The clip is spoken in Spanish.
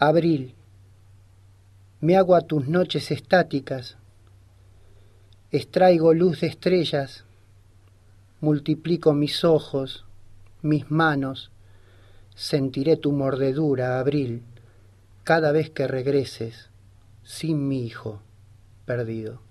Abril, me hago a tus noches estáticas, extraigo luz de estrellas, multiplico mis ojos, mis manos, sentiré tu mordedura, Abril, cada vez que regreses, sin mi hijo perdido.